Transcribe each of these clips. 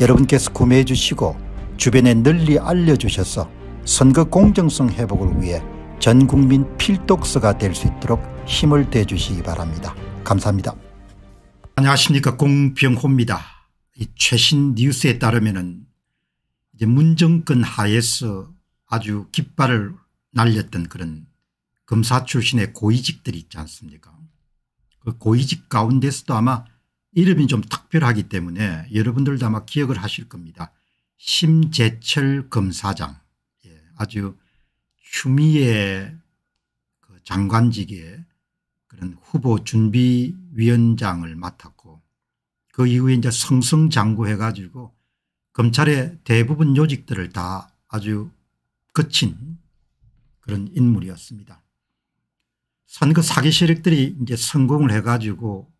여러분께서 구매해 주시고 주변에 널리 알려주셔서 선거 공정성 회복을 위해 전국민 필독서가 될 수 있도록 힘을 대주시기 바랍니다. 감사합니다. 안녕하십니까 공병호입니다. 최신 뉴스에 따르면 이제 문정권 하에서 아주 깃발을 날렸던 그런 검사 출신의 고위직들이 있지 않습니까 그 고위직 가운데서도 아마 이름이 좀 특별하기 때문에 여러분들도 아마 기억을 하실 겁니다. 심재철 검사장 예, 아주 추미애 그 장관직의 그런 후보 준비위원장을 맡았고 그 이후에 이제 성승장구해 가지고 검찰의 대부분 요직들을 다 아주 거친 그런 인물이었습니다. 선거 사기 세력들이 이제 성공을 해가지고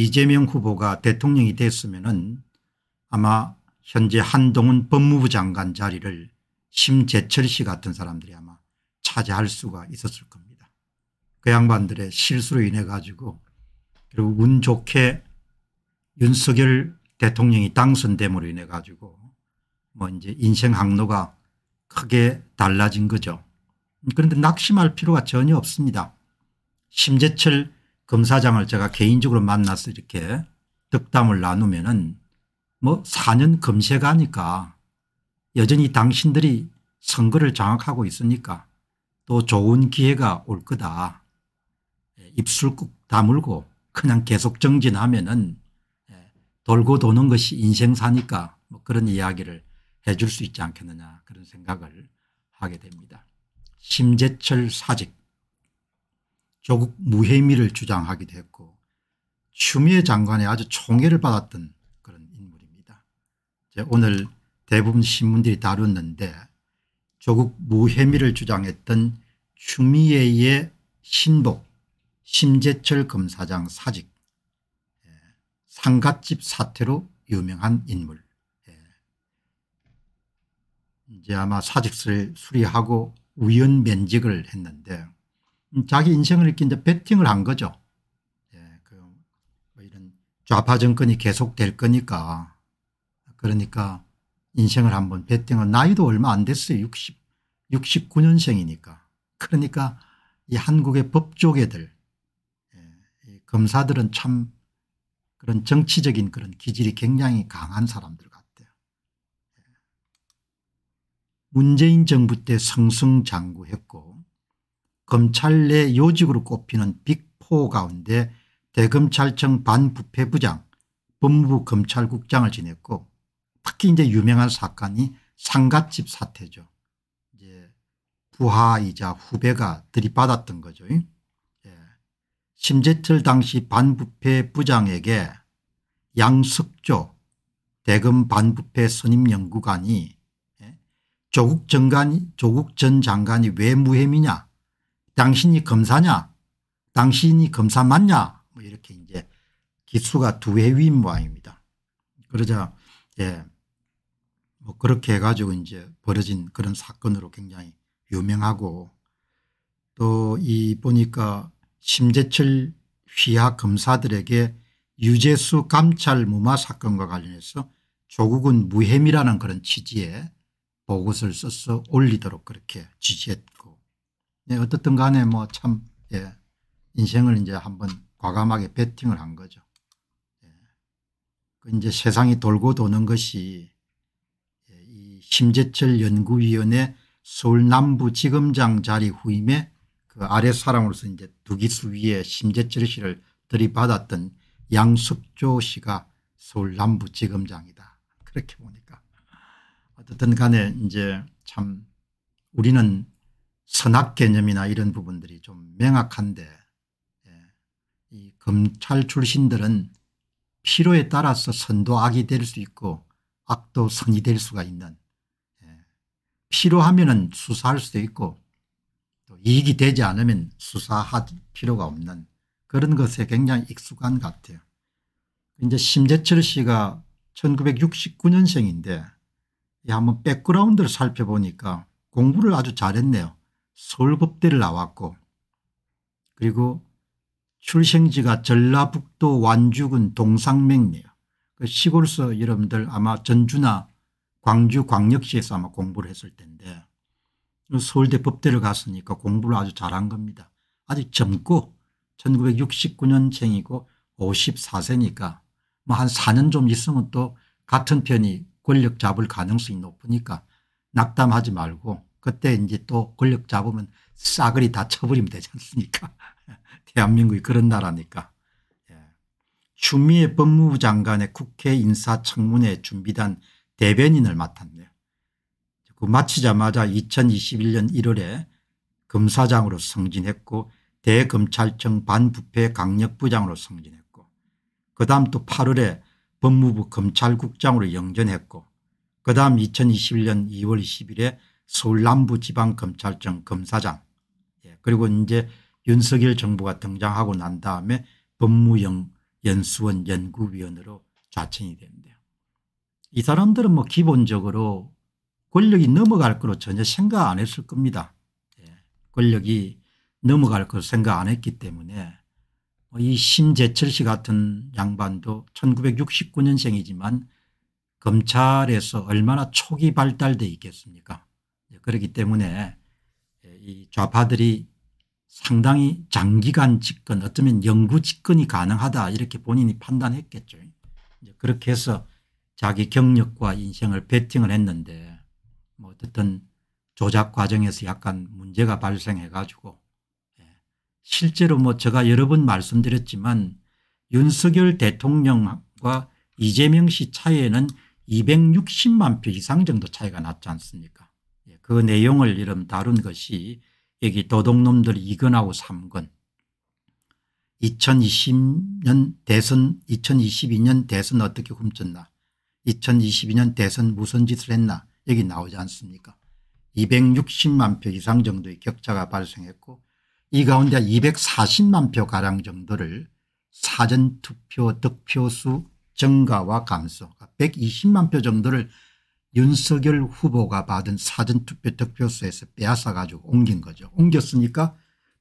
이재명 후보가 대통령이 됐으면 아마 현재 한동훈 법무부 장관 자리를 심재철 씨 같은 사람들이 아마 차지할 수가 있었을 겁니다. 그 양반들의 실수로 인해 가지고 그리고 운 좋게 윤석열 대통령이 당선됨으로 인해 가지고 뭐 이제 인생 항로가 크게 달라진 거죠. 그런데 낙심할 필요가 전혀 없습니다. 심재철 검사장을 제가 개인적으로 만나서 이렇게 득담을 나누면은 뭐 4년 검색하니까 여전히 당신들이 선거를 장악하고 있으니까 또 좋은 기회가 올 거다. 예, 입술 꾹 다물고 그냥 계속 정진하면은 예, 돌고 도는 것이 인생사니까 뭐 그런 이야기를 해줄 수 있지 않겠느냐 그런 생각을 하게 됩니다. 심재철 사직 조국 무혐의를 주장하기도 했고 추미애 장관의 아주 총애를 받았던 그런 인물입니다. 오늘 대부분 신문들이 다뤘는데 조국 무혐의를 주장했던 추미애의 신복 심재철 검사장 사직 예, 상갓집 사태로 유명한 인물 예. 이제 아마 사직을 수리하고 우연 면직을 했는데 음, 자기 인생을 이렇게 이제 배팅을 한 거죠. 예, 그뭐 이런 좌파 정권이 계속 될 거니까 그러니까 인생을 한번 배팅을 나이도 얼마 안 됐어요. 60, 69년생이니까. 그러니까 이 한국의 법조계들 예, 검사들은 참 그런 정치적인 그런 기질이 굉장히 강한 사람들 같아요. 예. 문재인 정부 때 성승장구했고 검찰 내 요직으로 꼽히는 빅4 가운데 대검찰청 반부패부장 법무부 검찰국장을 지냈고 특히 이제 유명한 사건이 상갓집 사태죠. 이제 부하이자 후배가 들이받았던 거죠. 예. 심재철 당시 반부패 부장에게 양석조 대검 반부패 선임연구관이 예, 조국, 정관이, 조국 전 장관이 왜 무혐의냐 당신이 검사냐 당신이 검사 맞냐 뭐 이렇게 이제 기수가 두 회위인 모양입니다. 그러자 예, 뭐 그렇게 해가지고 이제 벌어진 그런 사건으로 굉장히 유명하고 또 이 보니까 심재철 휘하 검사들에게 유재수 감찰 무마 사건과 관련해서 조국은 무혐의라는 그런 취지의 보고서를 써서 올리도록 그렇게 지지했고 예, 어떻든 간에 뭐 참, 예, 인생을 이제 한번 과감하게 배팅을 한 거죠. 예. 그 이제 세상이 돌고 도는 것이 예, 이 심재철 연구위원회 서울 남부지검장 자리 후임에 그 아래 사람으로서 이제 두기수 위에 심재철 씨를 들이받았던 양숙조 씨가 서울 남부지검장이다. 그렇게 보니까 어쨌든 간에 이제 참 우리는 선악 개념이나 이런 부분들이 좀 명확한데 예, 이 검찰 출신들은 필요에 따라서 선도 악이 될 수 있고 악도 선이 될 수가 있는 예, 필요하면 은 수사할 수도 있고 또 이익이 되지 않으면 수사할 필요가 없는 그런 것에 굉장히 익숙한 것 같아요. 이제 심재철 씨가 1969년생인데 한번 백그라운드를 살펴보니까 공부를 아주 잘했네요. 서울법대를 나왔고 그리고 출생지가 전라북도 완주군 동상맹리에요그 시골서 여러분들 아마 전주나 광주 광역시에서 아마 공부를 했을 텐데 서울대 법대를 갔으니까 공부를 아주 잘한 겁니다. 아직 젊고 1969년생이고 54세니까 뭐 한 4년 좀 있으면 또 같은 편이 권력 잡을 가능성이 높으니까 낙담하지 말고 그때 이제 또 권력 잡으면 싸그리 다 쳐버리면 되지 않습니까? 대한민국이 그런 나라니까. 예. 추미애 법무부 장관의 국회 인사청문회 준비단 대변인을 맡았네요. 그 마치자마자 2021년 1월에 검사장으로 승진했고 대검찰청 반부패 강력부장으로 승진했고 그 다음 또 8월에 법무부 검찰국장으로 영전했고 그 다음 2021년 2월 20일에 서울 남부지방검찰청 검사장 예, 그리고 이제 윤석열 정부가 등장하고 난 다음에 법무연 수원 연구위원으로 좌천이 됩니다. 이 사람들은 뭐 기본적으로 권력이 넘어갈 거로 전혀 생각 안 했을 겁니다. 예, 권력이 넘어갈 걸 생각 안 했기 때문에 뭐 이 심재철 씨 같은 양반도 1969년생이지만 검찰에서 얼마나 초기 발달돼 있겠습니까 그렇기 때문에 예, 이 좌파들이 상당히 장기간 집권 어쩌면 영구 집권이 가능하다 이렇게 본인이 판단했겠죠. 그렇게 해서 자기 경력과 인생을 베팅을 했는데 뭐 어쨌든 조작 과정에서 약간 문제가 발생해 가지고 예, 실제로 뭐 제가 여러 번 말씀드렸지만 윤석열 대통령과 이재명 씨 차이에는 260만 표 이상 정도 차이가 났지 않습니까 그 내용을 이름 다룬 것이 여기 도둑놈들 2건하고3건 2020년 대선 2022년 대선 어떻게 훔쳤나 2022년 대선 무슨 짓을 했나 여기 나오지 않습니까 260만 표 이상 정도의 격차가 발생했고 이 가운데 240만 표가량 정도를 사전투표 득표수 증가와 감소 120만 표 정도를 윤석열 후보가 받은 사전투표 득표수에서 빼앗아 가지고 옮긴 거죠. 옮겼으니까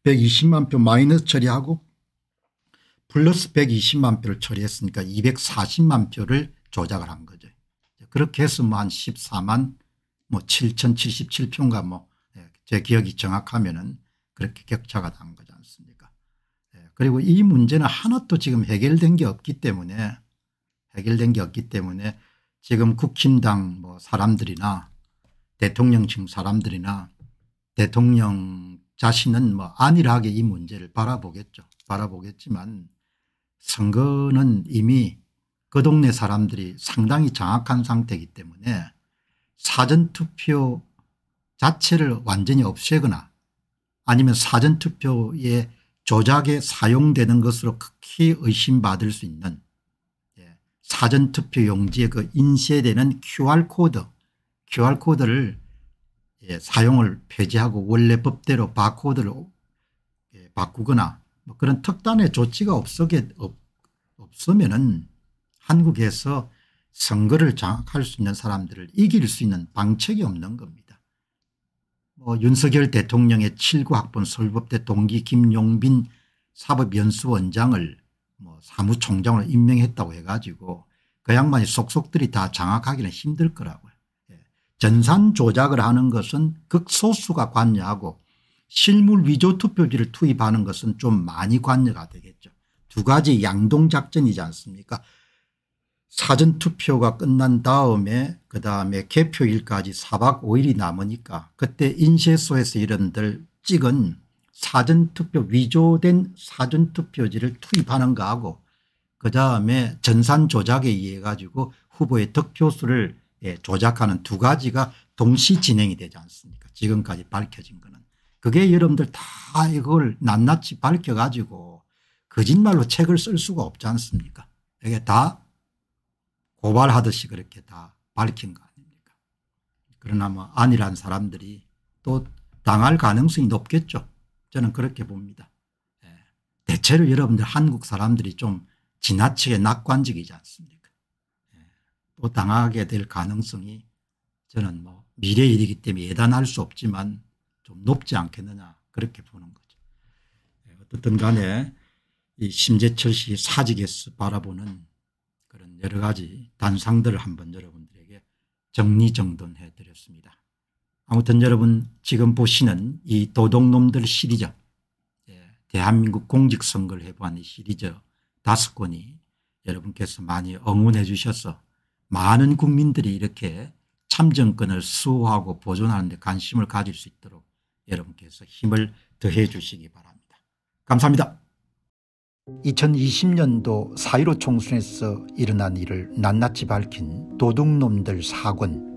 120만 표 마이너스 처리하고 플러스 120만 표를 처리했으니까 240만 표를 조작을 한 거죠. 그렇게 해서 뭐한 14만 뭐 7,077표인가 뭐 뭐제 예, 기억이 정확하면은 그렇게 격차가 난 거지 않습니까. 예, 그리고 이 문제는 하나도 지금 해결된 게 없기 때문에 해결된 게 없기 때문에 지금 국힘당 뭐 사람들이나 대통령층 사람들이나 대통령 자신은 뭐 안일하게 이 문제를 바라보겠죠. 바라보겠지만 선거는 이미 그 동네 사람들이 상당히 장악한 상태이기 때문에 사전투표 자체를 완전히 없애거나 아니면 사전투표에 조작에 사용되는 것으로 극히 의심받을 수 있는 사전투표 용지에 그 인쇄되는 QR코드, QR코드를 예, 사용을 폐지하고 원래 법대로 바코드로 예, 바꾸거나 뭐 그런 특단의 조치가 없으게, 없, 없으면은 한국에서 선거를 장악할 수 있는 사람들을 이길 수 있는 방책이 없는 겁니다. 뭐 윤석열 대통령의 7구 학번 설법 대 동기 김용빈 사법연수원장을 뭐 사무총장으로 임명했다고 해가지고 그 양반이 속속들이 다 장악하기는 힘들 거라고요. 예. 전산 조작을 하는 것은 극소수가 관여하고 실물 위조 투표지를 투입하는 것은 좀 많이 관여가 되겠죠. 두 가지 양동작전이지 않습니까 사전투표가 끝난 다음에 그다음에 개표일까지 4박 5일이 남으니까 그때 인쇄소에서 이런들 찍은 사전투표 위조된 사전투표지를 투입하는 가하고 그다음에 전산 조작에 의해 가지고 후보의 득표수를 예, 조작하는 두 가지가 동시 진행이 되지 않습니까 지금까지 밝혀진 거는. 그게 여러분들 다 이걸 낱낱이 밝혀가지고 거짓말로 책을 쓸 수가 없지 않습니까 이게 다 고발하듯이 그렇게 다 밝힌 거 아닙니까 그러나 뭐 아니란 사람들이 또 당할 가능성이 높겠죠. 저는 그렇게 봅니다. 예. 대체로 여러분들 한국 사람들이 좀 지나치게 낙관적이지 않습니까 예. 또 당하게 될 가능성이 저는 뭐 미래 일이기 때문에 예단할 수 없지만 좀 높지 않겠느냐 그렇게 보는 거죠. 예, 어떻든 간에 이 심재철 씨 사직에서 바라보는 그런 여러 가지 단상들을 한번 여러분들에게 정리정돈해 드렸습니다. 아무튼 여러분 지금 보시는 이 도둑놈들 시리즈 예, 대한민국 공직선거를 해보는 시리즈 다섯 권이 여러분께서 많이 응원해 주셔서 많은 국민들이 이렇게 참정권을 수호하고 보존하는 데 관심을 가질 수 있도록 여러분께서 힘을 더해 주시기 바랍니다. 감사합니다. 2020년도 4.15 총선에서 일어난 일을 낱낱이 밝힌 도둑놈들 사건